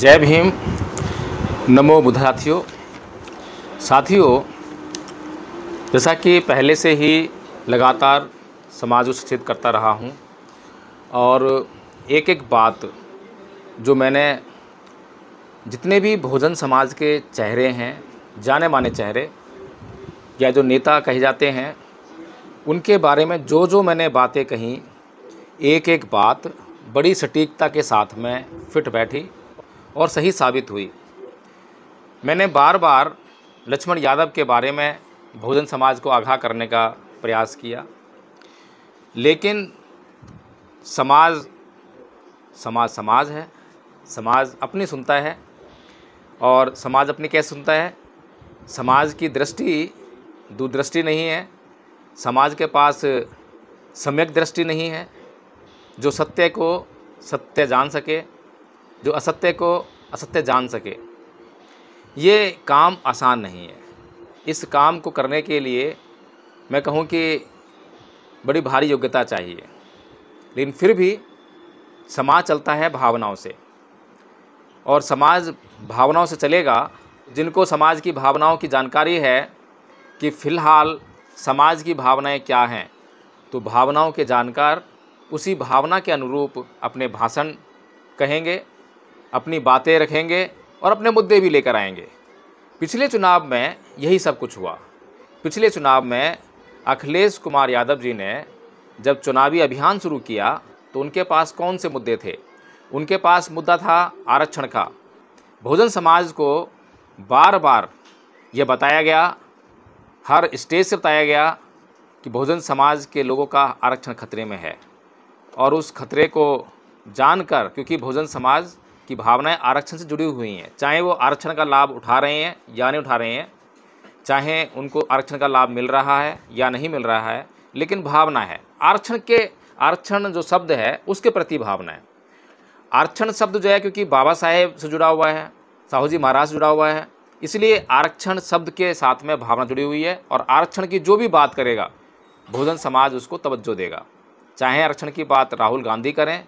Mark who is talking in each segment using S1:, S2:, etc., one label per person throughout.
S1: जय भीम नमो बुध साथियों साथियों जैसा कि पहले से ही लगातार समाज को सचेत करता रहा हूँ और एक एक बात जो मैंने जितने भी भोजन समाज के चेहरे हैं जाने माने चेहरे या जो नेता कहे जाते हैं उनके बारे में जो जो मैंने बातें कहीं एक एक बात बड़ी सटीकता के साथ में फिट बैठी और सही साबित हुई मैंने बार बार लक्ष्मण यादव के बारे में बहुजन समाज को आगाह करने का प्रयास किया लेकिन समाज समाज समाज है समाज अपनी सुनता है और समाज अपनी कैसे सुनता है समाज की दृष्टि दूरदृष्टि नहीं है समाज के पास सम्यक दृष्टि नहीं है जो सत्य को सत्य जान सके जो असत्य को असत्य जान सके ये काम आसान नहीं है इस काम को करने के लिए मैं कहूँ कि बड़ी भारी योग्यता चाहिए लेकिन फिर भी समाज चलता है भावनाओं से और समाज भावनाओं से चलेगा जिनको समाज की भावनाओं की जानकारी है कि फ़िलहाल समाज की भावनाएं क्या हैं तो भावनाओं के जानकार उसी भावना के अनुरूप अपने भाषण कहेंगे अपनी बातें रखेंगे और अपने मुद्दे भी लेकर आएंगे पिछले चुनाव में यही सब कुछ हुआ पिछले चुनाव में अखिलेश कुमार यादव जी ने जब चुनावी अभियान शुरू किया तो उनके पास कौन से मुद्दे थे उनके पास मुद्दा था आरक्षण का बहुजन समाज को बार बार ये बताया गया हर स्टेज से बताया गया कि बहुजन समाज के लोगों का आरक्षण खतरे में है और उस खतरे को जानकर क्योंकि बहुजन समाज की भावनाएं आरक्षण से जुड़ी हुई हैं चाहे वो आरक्षण का लाभ उठा रहे हैं या नहीं उठा रहे हैं चाहे उनको आरक्षण का लाभ मिल रहा है या नहीं मिल रहा है लेकिन भावना है आरक्षण के आरक्षण जो शब्द है उसके प्रति भावना है आरक्षण शब्द जो है क्योंकि बाबा साहेब से जुड़ा हुआ है साहू जी महाराज से जुड़ा हुआ है इसलिए आरक्षण शब्द के साथ में भावना जुड़ी हुई है और आरक्षण की जो भी बात करेगा बहुजन समाज उसको तवज्जो देगा चाहे आरक्षण की बात राहुल गांधी करें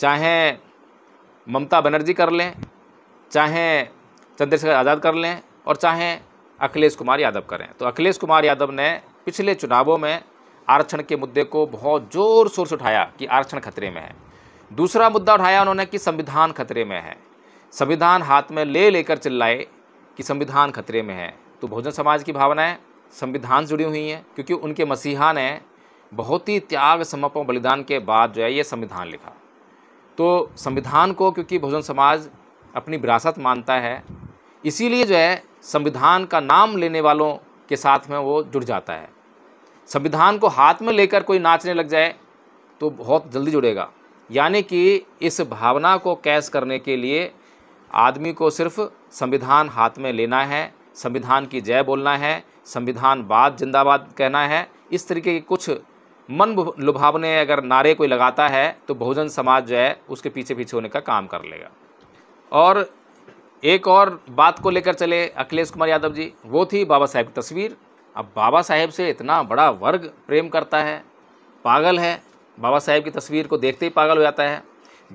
S1: चाहे ममता बनर्जी कर लें चाहे चंद्रशेखर आज़ाद कर लें और चाहे अखिलेश कुमार यादव करें तो अखिलेश कुमार यादव ने पिछले चुनावों में आरक्षण के मुद्दे को बहुत ज़ोर शोर से उठाया कि आरक्षण खतरे में है दूसरा मुद्दा उठाया उन्होंने कि संविधान खतरे में है संविधान हाथ में ले लेकर चिल्लाए कि संविधान खतरे में है तो बहुजन समाज की भावनाएं संविधान से जुड़ी हुई हैं क्योंकि उनके मसीहा ने बहुत ही त्याग समर्पण बलिदान के बाद जो है ये संविधान लिखा तो संविधान को क्योंकि बहुजन समाज अपनी विरासत मानता है इसीलिए जो है संविधान का नाम लेने वालों के साथ में वो जुड़ जाता है संविधान को हाथ में लेकर कोई नाचने लग जाए तो बहुत जल्दी जुड़ेगा यानी कि इस भावना को कैश करने के लिए आदमी को सिर्फ संविधान हाथ में लेना है संविधान की जय बोलना है संविधान बाद जिंदाबाद कहना है इस तरीके के कुछ मन लुभावने अगर नारे कोई लगाता है तो बहुजन समाज जो है उसके पीछे पीछे होने का काम कर लेगा और एक और बात को लेकर चले अखिलेश कुमार यादव जी वो थी बाबा साहेब की तस्वीर अब बाबा साहेब से इतना बड़ा वर्ग प्रेम करता है पागल है बाबा साहेब की तस्वीर को देखते ही पागल हो जाता है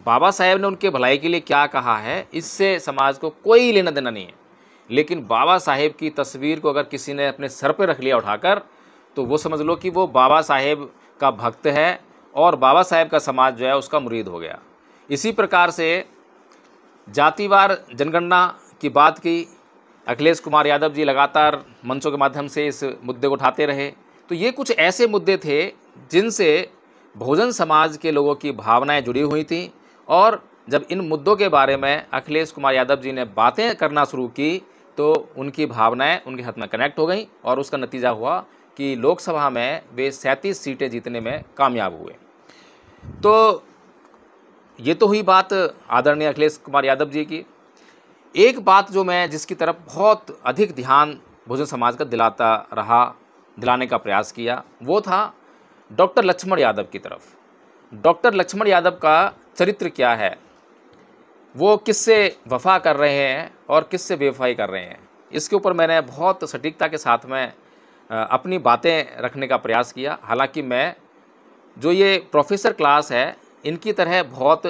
S1: बाबा साहेब ने उनके भलाई के लिए क्या कहा है इससे समाज को कोई लेना देना नहीं है लेकिन बाबा साहेब की तस्वीर को अगर किसी ने अपने सर पर रख लिया उठाकर तो वो समझ लो कि वो बाबा साहेब का भक्त है और बाबा साहेब का समाज जो है उसका मुरीद हो गया इसी प्रकार से जातिवार जनगणना की बात की अखिलेश कुमार यादव जी लगातार मंचों के माध्यम से इस मुद्दे को उठाते रहे तो ये कुछ ऐसे मुद्दे थे जिनसे बहुजन समाज के लोगों की भावनाएं जुड़ी हुई थी और जब इन मुद्दों के बारे में अखिलेश कुमार यादव जी ने बातें करना शुरू की तो उनकी भावनाएं उनके हाथ में कनेक्ट हो गई और उसका नतीजा हुआ कि लोकसभा में वे सैंतीस सीटें जीतने में कामयाब हुए तो ये तो हुई बात आदरणीय अखिलेश कुमार यादव जी की एक बात जो मैं जिसकी तरफ बहुत अधिक ध्यान बहुजन समाज का दिलाता रहा दिलाने का प्रयास किया वो था डॉक्टर लक्ष्मण यादव की तरफ डॉक्टर लक्ष्मण यादव का चरित्र क्या है वो किससे वफा कर रहे हैं और किससे बेवफाई कर रहे हैं इसके ऊपर मैंने बहुत सटीकता के साथ में अपनी बातें रखने का प्रयास किया हालांकि मैं जो ये प्रोफेसर क्लास है इनकी तरह बहुत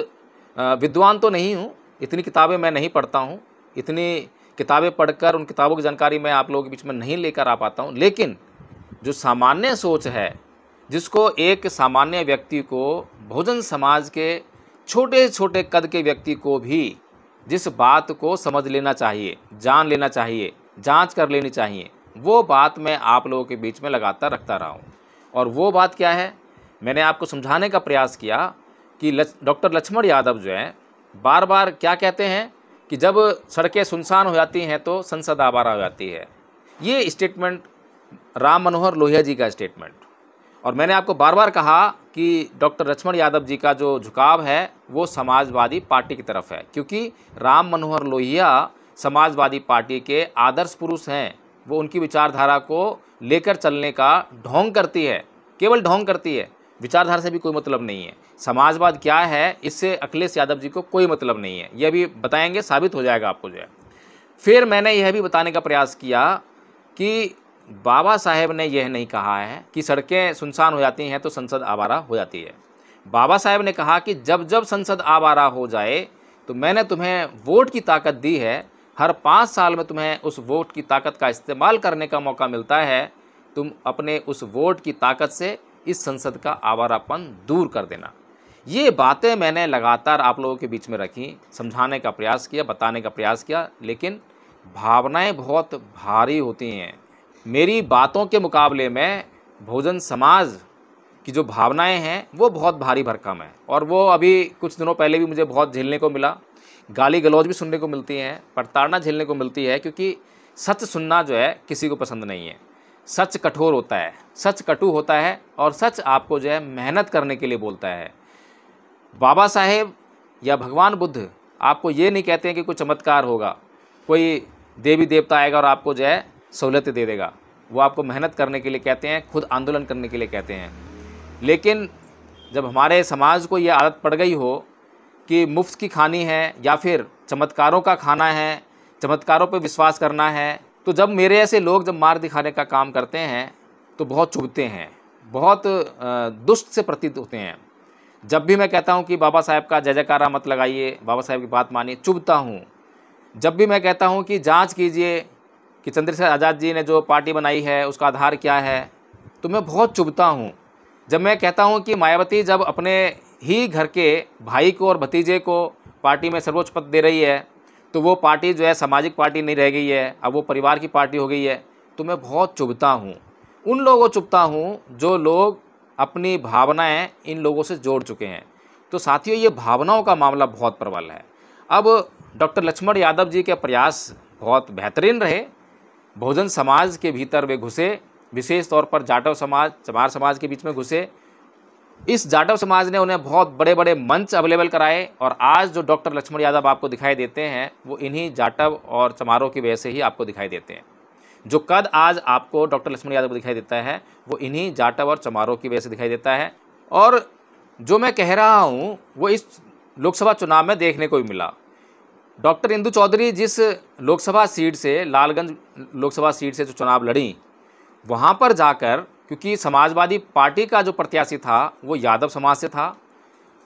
S1: विद्वान तो नहीं हूँ इतनी किताबें मैं नहीं पढ़ता हूँ इतनी किताबें पढ़कर उन किताबों की जानकारी मैं आप लोगों के बीच में नहीं लेकर आ पाता हूँ लेकिन जो सामान्य सोच है जिसको एक सामान्य व्यक्ति को भोजन समाज के छोटे छोटे कद के व्यक्ति को भी जिस बात को समझ लेना चाहिए जान लेना चाहिए जांच कर लेनी चाहिए वो बात मैं आप लोगों के बीच में लगातार रखता रहा हूँ और वो बात क्या है मैंने आपको समझाने का प्रयास किया कि डॉक्टर लक्ष्मण यादव जो हैं बार बार क्या कहते हैं कि जब सड़कें सुनसान हो जाती हैं तो संसद आवारा हो जाती है ये स्टेटमेंट राम मनोहर लोहिया जी का स्टेटमेंट और मैंने आपको बार बार कहा कि डॉक्टर लक्ष्मण यादव जी का जो झुकाव है वो समाजवादी पार्टी की तरफ है क्योंकि राम मनोहर लोहिया समाजवादी पार्टी के आदर्श पुरुष हैं वो उनकी विचारधारा को लेकर चलने का ढोंग करती है केवल ढोंग करती है विचारधारा से भी कोई मतलब नहीं है समाजवाद क्या है इससे अखिलेश यादव जी को कोई मतलब नहीं है यह भी बताएंगे साबित हो जाएगा आपको जो है फिर मैंने यह भी बताने का प्रयास किया कि बाबा साहेब ने यह नहीं कहा है कि सड़कें सुनसान हो जाती हैं तो संसद आवारा हो जाती है बाबा साहेब ने कहा कि जब जब संसद आवारा हो जाए तो मैंने तुम्हें वोट की ताकत दी है हर पाँच साल में तुम्हें उस वोट की ताकत का इस्तेमाल करने का मौका मिलता है तुम अपने उस वोट की ताकत से इस संसद का आवारापन दूर कर देना ये बातें मैंने लगातार आप लोगों के बीच में रखी समझाने का प्रयास किया बताने का प्रयास किया लेकिन भावनाएं बहुत भारी होती हैं मेरी बातों के मुकाबले में भोजन समाज की जो भावनाएं हैं वो बहुत भारी भरकम है और वो अभी कुछ दिनों पहले भी मुझे बहुत झेलने को मिला गाली गलौज भी सुनने को मिलती है प्रताड़ना झेलने को मिलती है क्योंकि सच सुनना जो है किसी को पसंद नहीं है सच कठोर होता है सच कटु होता है और सच आपको जो है मेहनत करने के लिए बोलता है बाबा साहेब या भगवान बुद्ध आपको ये नहीं कहते हैं कि कोई चमत्कार होगा कोई देवी देवता आएगा और आपको जो है सहूलत दे देगा वो आपको मेहनत करने के लिए कहते हैं खुद आंदोलन करने के लिए कहते हैं लेकिन जब हमारे समाज को ये आदत पड़ गई हो कि मुफ्त की खानी है या फिर चमत्कारों का खाना है चमत्कारों पर विश्वास करना है तो जब मेरे ऐसे लोग जब मार दिखाने का काम करते हैं तो बहुत चुभते हैं बहुत दुष्ट से प्रतीत होते हैं जब भी मैं कहता हूँ कि बाबा साहेब का जय जयकारा मत लगाइए बाबा साहेब की बात मानिए चुभता हूँ जब भी मैं कहता हूँ कि जांच कीजिए कि चंद्रशेखर आज़ाद जी ने जो पार्टी बनाई है उसका आधार क्या है तो मैं बहुत चुभता हूँ जब मैं कहता हूँ कि मायावती जब अपने ही घर के भाई को और भतीजे को पार्टी में सर्वोच्च पद दे रही है तो वो पार्टी जो है सामाजिक पार्टी नहीं रह गई है अब वो परिवार की पार्टी हो गई है तो मैं बहुत चुभता हूँ उन लोगों को चुभता हूँ जो लोग अपनी भावनाएं इन लोगों से जोड़ चुके हैं तो साथियों ये भावनाओं का मामला बहुत प्रबल है अब डॉक्टर लक्ष्मण यादव जी के प्रयास बहुत बेहतरीन रहे बहुजन समाज के भीतर वे घुसे विशेष तौर पर जाटव समाज चमार समाज के बीच में घुसे इस जाटव समाज ने उन्हें बहुत बड़े बड़े मंच अवेलेबल कराए और आज जो डॉक्टर लक्ष्मण यादव आपको दिखाई देते हैं वो इन्हीं जाटव और समारोह की वजह से ही आपको दिखाई देते हैं जो कद आज आपको डॉक्टर लक्ष्मण यादव को दिखाई देता है वो इन्हीं जाटव और समारोह की वजह से दिखाई देता है और जो मैं कह रहा हूँ वो इस लोकसभा चुनाव में देखने को भी मिला डॉक्टर इंदू चौधरी जिस लोकसभा सीट से लालगंज लोकसभा सीट से जो चुनाव लड़ी वहाँ पर जाकर क्योंकि समाजवादी पार्टी का जो प्रत्याशी था वो यादव समाज से था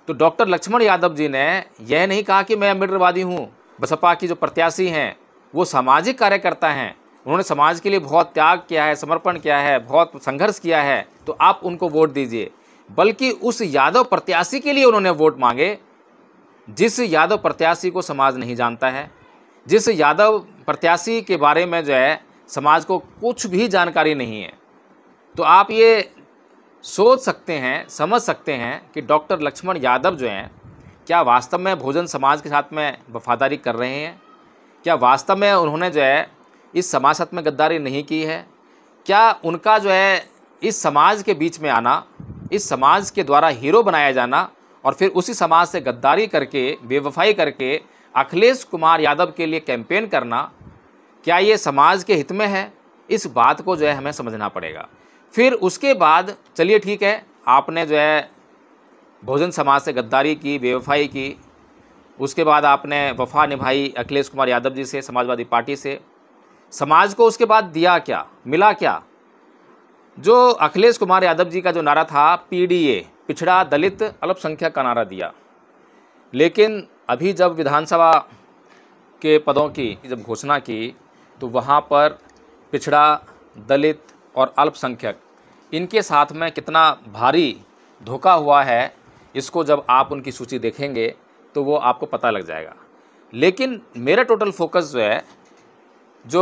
S1: तो डॉक्टर लक्ष्मण यादव जी ने यह नहीं कहा कि मैं अम्बेडकरवादी हूँ बसपा की जो प्रत्याशी हैं वो सामाजिक कार्यकर्ता हैं उन्होंने समाज के लिए बहुत त्याग किया है समर्पण किया है बहुत संघर्ष किया है तो आप उनको वोट दीजिए बल्कि उस यादव प्रत्याशी के लिए उन्होंने वोट मांगे जिस यादव प्रत्याशी को समाज नहीं जानता है जिस यादव प्रत्याशी के बारे में जो है समाज को कुछ भी जानकारी नहीं है तो आप ये सोच सकते हैं समझ सकते हैं कि डॉक्टर लक्ष्मण यादव जो हैं क्या वास्तव में भोजन समाज के साथ में वफादारी कर रहे हैं क्या वास्तव में उन्होंने जो है इस समाज साथ में गद्दारी नहीं की है क्या उनका जो है इस समाज के बीच में आना इस समाज के द्वारा हीरो बनाया जाना और फिर उसी समाज से गद्दारी करके बेवफाई करके अखिलेश कुमार यादव के लिए कैंपेन करना क्या ये समाज के हित में है इस बात को जो है हमें समझना पड़ेगा फिर उसके बाद चलिए ठीक है आपने जो है भोजन समाज से गद्दारी की बेवफाई की उसके बाद आपने वफा निभाई अखिलेश कुमार यादव जी से समाजवादी पार्टी से समाज को उसके बाद दिया क्या मिला क्या जो अखिलेश कुमार यादव जी का जो नारा था पीडीए पिछड़ा दलित अल्पसंख्यक का नारा दिया लेकिन अभी जब विधानसभा के पदों की जब घोषणा की तो वहाँ पर पिछड़ा दलित और अल्पसंख्यक इनके साथ में कितना भारी धोखा हुआ है इसको जब आप उनकी सूची देखेंगे तो वो आपको पता लग जाएगा लेकिन मेरा टोटल फोकस जो है जो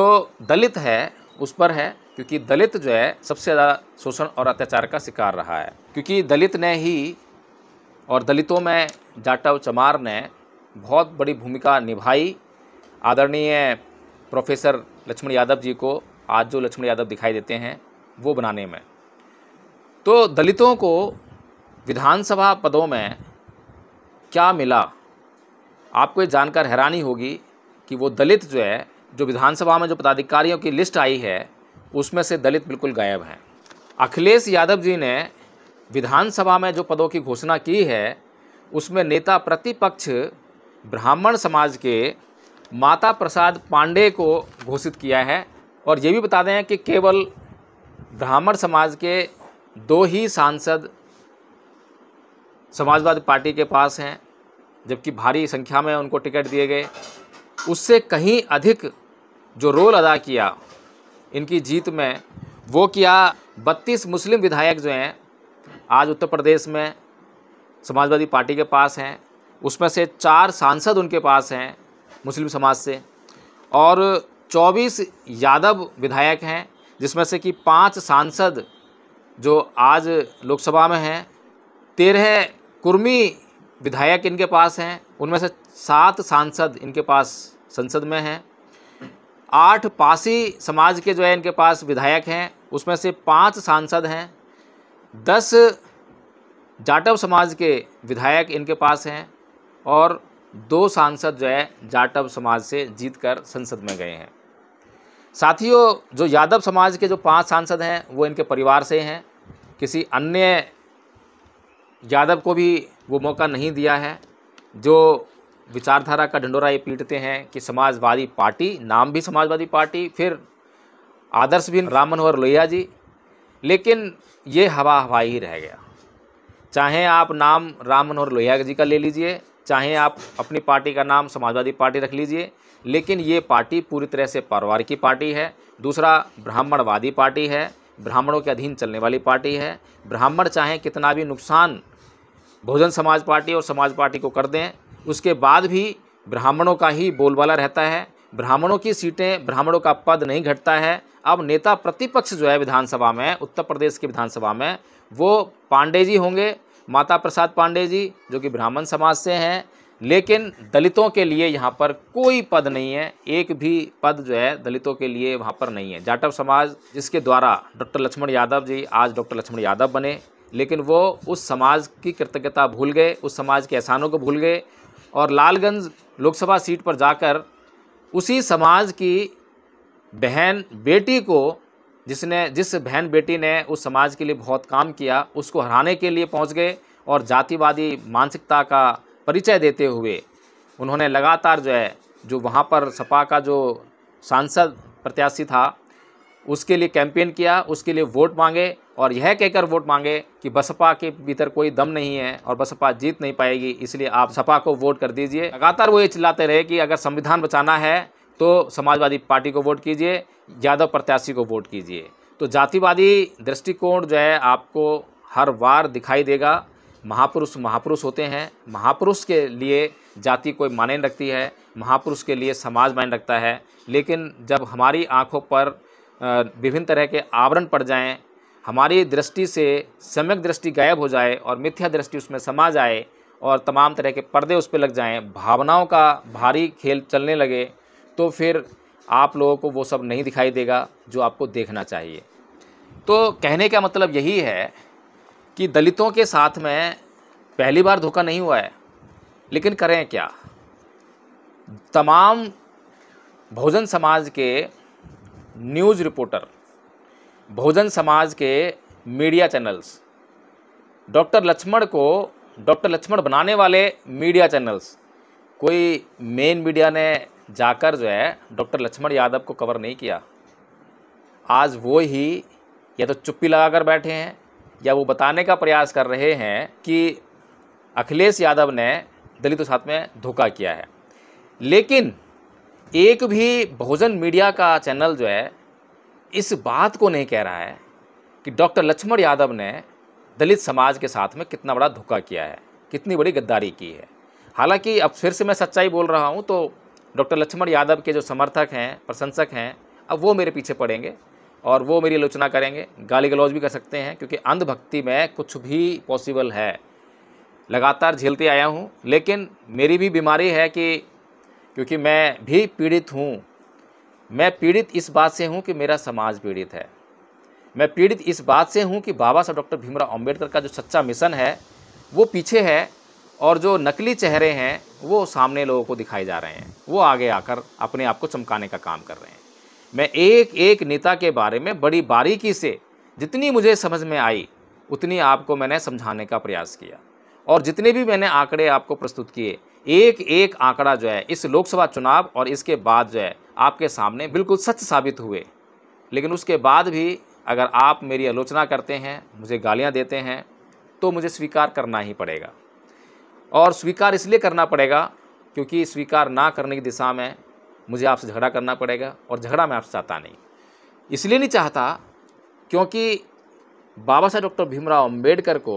S1: दलित है उस पर है क्योंकि दलित जो है सबसे ज़्यादा शोषण और अत्याचार का शिकार रहा है क्योंकि दलित ने ही और दलितों में जाटव चमार ने बहुत बड़ी भूमिका निभाई आदरणीय प्रोफेसर लक्ष्मण यादव जी को आज जो लक्ष्मण यादव दिखाई देते हैं वो बनाने में तो दलितों को विधानसभा पदों में क्या मिला आपको ये जानकर हैरानी होगी कि वो दलित जो है जो विधानसभा में जो पदाधिकारियों की लिस्ट आई है उसमें से दलित बिल्कुल गायब हैं अखिलेश यादव जी ने विधानसभा में जो पदों की घोषणा की है उसमें नेता प्रतिपक्ष ब्राह्मण समाज के माता प्रसाद पांडे को घोषित किया है और ये भी बता दें कि केवल ब्राह्मण समाज के दो ही सांसद समाजवादी पार्टी के पास हैं जबकि भारी संख्या में उनको टिकट दिए गए उससे कहीं अधिक जो रोल अदा किया इनकी जीत में वो किया बत्तीस मुस्लिम विधायक जो हैं आज उत्तर प्रदेश में समाजवादी पार्टी के पास हैं उसमें से चार सांसद उनके पास हैं मुस्लिम समाज से और 24 यादव विधायक हैं जिसमें से कि पांच सांसद जो आज लोकसभा में हैं तेरह कुर्मी विधायक इनके पास हैं उनमें से सात सांसद इनके पास संसद में हैं आठ पासी समाज के जो है इनके पास विधायक हैं उसमें से पाँच सांसद हैं दस जाटव समाज के विधायक इनके पास हैं और दो सांसद जो है जाटव समाज से जीतकर संसद में गए हैं साथियों जो यादव समाज के जो पांच सांसद हैं वो इनके परिवार से हैं किसी अन्य यादव को भी वो मौका नहीं दिया है जो विचारधारा का ढंडोरा ये पीटते हैं कि समाजवादी पार्टी नाम भी समाजवादी पार्टी फिर आदर्श भी राम मनोहर लोहिया जी लेकिन ये हवा हवाई ही रह गया चाहे आप नाम राम मनोहर लोहिया जी का ले लीजिए चाहे आप अपनी पार्टी का नाम समाजवादी पार्टी रख लीजिए लेकिन ये पार्टी पूरी तरह से परिवार की पार्टी है दूसरा ब्राह्मणवादी पार्टी है ब्राह्मणों के अधीन चलने वाली पार्टी है ब्राह्मण चाहें कितना भी नुकसान बहुजन समाज पार्टी और समाज पार्टी को कर दें उसके बाद भी ब्राह्मणों का ही बोलबाला रहता है ब्राह्मणों की सीटें ब्राह्मणों का पद नहीं घटता है अब नेता प्रतिपक्ष जो है विधानसभा में उत्तर प्रदेश की विधानसभा में वो पांडे जी होंगे माता प्रसाद पांडे जी जो कि ब्राह्मण समाज से हैं लेकिन दलितों के लिए यहाँ पर कोई पद नहीं है एक भी पद जो है दलितों के लिए वहाँ पर नहीं है जाटव समाज जिसके द्वारा डॉक्टर लक्ष्मण यादव जी आज डॉक्टर लक्ष्मण यादव बने लेकिन वो उस समाज की कृतज्ञता भूल गए उस समाज के एहसानों को भूल गए और लालगंज लोकसभा सीट पर जाकर उसी समाज की बहन बेटी को जिसने जिस बहन बेटी ने उस समाज के लिए बहुत काम किया उसको हराने के लिए पहुंच गए और जातिवादी मानसिकता का परिचय देते हुए उन्होंने लगातार जो है जो वहाँ पर सपा का जो सांसद प्रत्याशी था उसके लिए कैंपेन किया उसके लिए वोट मांगे और यह कहकर वोट मांगे कि बसपा के भीतर कोई दम नहीं है और बसपा जीत नहीं पाएगी इसलिए आप सपा को वोट कर दीजिए लगातार वो ये चिल्लाते रहे कि अगर संविधान बचाना है तो समाजवादी पार्टी को वोट कीजिए यादव प्रत्याशी को वोट कीजिए तो जातिवादी दृष्टिकोण जो है आपको हर बार दिखाई देगा महापुरुष महापुरुष होते हैं महापुरुष के लिए जाति कोई माने रखती है महापुरुष के लिए समाज मायने रखता है लेकिन जब हमारी आँखों पर विभिन्न तरह के आवरण पड़ जाएँ हमारी दृष्टि से सम्यक दृष्टि गायब हो जाए और मिथ्या दृष्टि उसमें समा जाए और तमाम तरह के पर्दे उस पर लग जाएं भावनाओं का भारी खेल चलने लगे तो फिर आप लोगों को वो सब नहीं दिखाई देगा जो आपको देखना चाहिए तो कहने का मतलब यही है कि दलितों के साथ में पहली बार धोखा नहीं हुआ है लेकिन करें क्या तमाम बहुजन समाज के न्यूज़ रिपोर्टर बहुजन समाज के मीडिया चैनल्स डॉक्टर लक्ष्मण को डॉक्टर लक्ष्मण बनाने वाले मीडिया चैनल्स कोई मेन मीडिया ने जाकर जो है डॉक्टर लक्ष्मण यादव को कवर नहीं किया आज वो ही या तो चुप्पी लगा कर बैठे हैं या वो बताने का प्रयास कर रहे हैं कि अखिलेश यादव ने दलितों साथ में धोखा किया है लेकिन एक भी बहुजन मीडिया का चैनल जो है इस बात को नहीं कह रहा है कि डॉक्टर लक्ष्मण यादव ने दलित समाज के साथ में कितना बड़ा धोखा किया है कितनी बड़ी गद्दारी की है हालांकि अब फिर से मैं सच्चाई बोल रहा हूँ तो डॉक्टर लक्ष्मण यादव के जो समर्थक हैं प्रशंसक हैं अब वो मेरे पीछे पड़ेंगे और वो मेरी आलोचना करेंगे गाली गलौज भी कर सकते हैं क्योंकि अंधभक्ति में कुछ भी पॉसिबल है लगातार झेलते आया हूँ लेकिन मेरी भी बीमारी है कि क्योंकि मैं भी पीड़ित हूँ मैं पीड़ित इस बात से हूँ कि मेरा समाज पीड़ित है मैं पीड़ित इस बात से हूँ कि बाबा साहब डॉक्टर भीमराव अम्बेडकर का जो सच्चा मिशन है वो पीछे है और जो नकली चेहरे हैं वो सामने लोगों को दिखाए जा रहे हैं वो आगे आकर अपने आप को चमकाने का काम कर रहे हैं मैं एक एक नेता के बारे में बड़ी बारीकी से जितनी मुझे समझ में आई उतनी आपको मैंने समझाने का प्रयास किया और जितने भी मैंने आंकड़े आपको प्रस्तुत किए एक एक आंकड़ा जो है इस लोकसभा चुनाव और इसके बाद जो है आपके सामने बिल्कुल सच साबित हुए लेकिन उसके बाद भी अगर आप मेरी आलोचना करते हैं मुझे गालियाँ देते हैं तो मुझे स्वीकार करना ही पड़ेगा और स्वीकार इसलिए करना पड़ेगा क्योंकि स्वीकार ना करने की दिशा में मुझे आपसे झगड़ा करना पड़ेगा और झगड़ा मैं आपसे चाहता नहीं इसलिए नहीं चाहता क्योंकि बाबा साहब डॉक्टर भीमराव अम्बेडकर को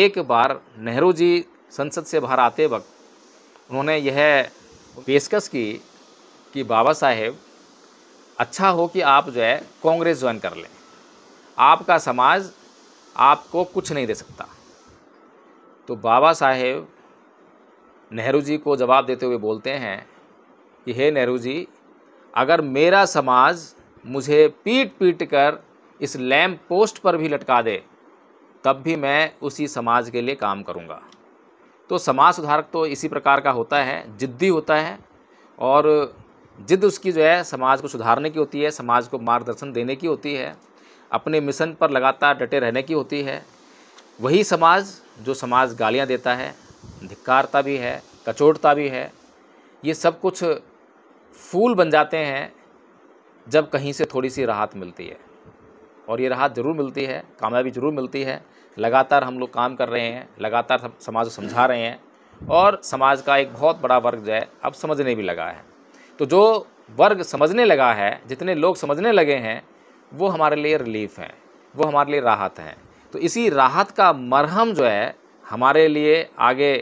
S1: एक बार नेहरू जी संसद से बाहर आते वक्त उन्होंने यह पेशकश की कि बाबा साहेब अच्छा हो कि आप जो है कांग्रेस ज्वाइन कर लें आपका समाज आपको कुछ नहीं दे सकता तो बाबा साहेब नेहरू जी को जवाब देते हुए बोलते हैं कि हे नेहरू जी अगर मेरा समाज मुझे पीट पीट कर इस लैम्प पोस्ट पर भी लटका दे तब भी मैं उसी समाज के लिए काम करूँगा तो समाज सुधारक तो इसी प्रकार का होता है जिद्दी होता है और जिद उसकी जो है समाज को सुधारने की होती है समाज को मार्गदर्शन देने की होती है अपने मिशन पर लगातार डटे रहने की होती है वही समाज जो समाज गालियाँ देता है धिक्कारता भी है कचोटता भी है ये सब कुछ फूल बन जाते हैं जब कहीं से थोड़ी सी राहत मिलती है और ये राहत ज़रूर मिलती है कामयाबी ज़रूर मिलती है लगातार हम लोग काम कर रहे हैं लगातार समाज को समझा रहे हैं और समाज का एक बहुत बड़ा वर्ग जो है अब समझने भी लगा है तो जो वर्ग समझने लगा है जितने लोग समझने लगे हैं वो हमारे लिए रिलीफ हैं वो हमारे लिए राहत हैं तो इसी राहत का मरहम जो है हमारे लिए आगे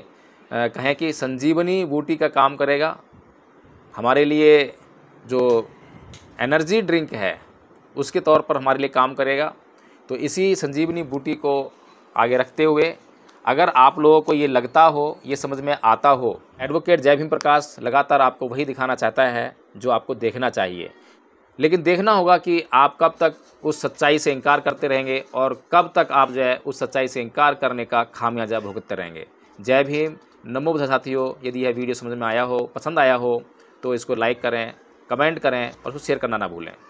S1: कहें कि संजीवनी बूटी का काम करेगा हमारे लिए जो एनर्जी ड्रिंक है उसके तौर पर हमारे लिए काम करेगा तो इसी संजीवनी बूटी को आगे रखते हुए अगर आप लोगों को ये लगता हो ये समझ में आता हो एडवोकेट जय भीम प्रकाश लगातार आपको वही दिखाना चाहता है जो आपको देखना चाहिए लेकिन देखना होगा कि आप कब तक उस सच्चाई से इनकार करते रहेंगे और कब तक आप जो है उस सच्चाई से इनकार करने का खामियाजा भुगतते रहेंगे जय भीम नमो साथियों यदि यह वीडियो समझ में आया हो पसंद आया हो तो इसको लाइक करें कमेंट करें और उसको शेयर करना ना भूलें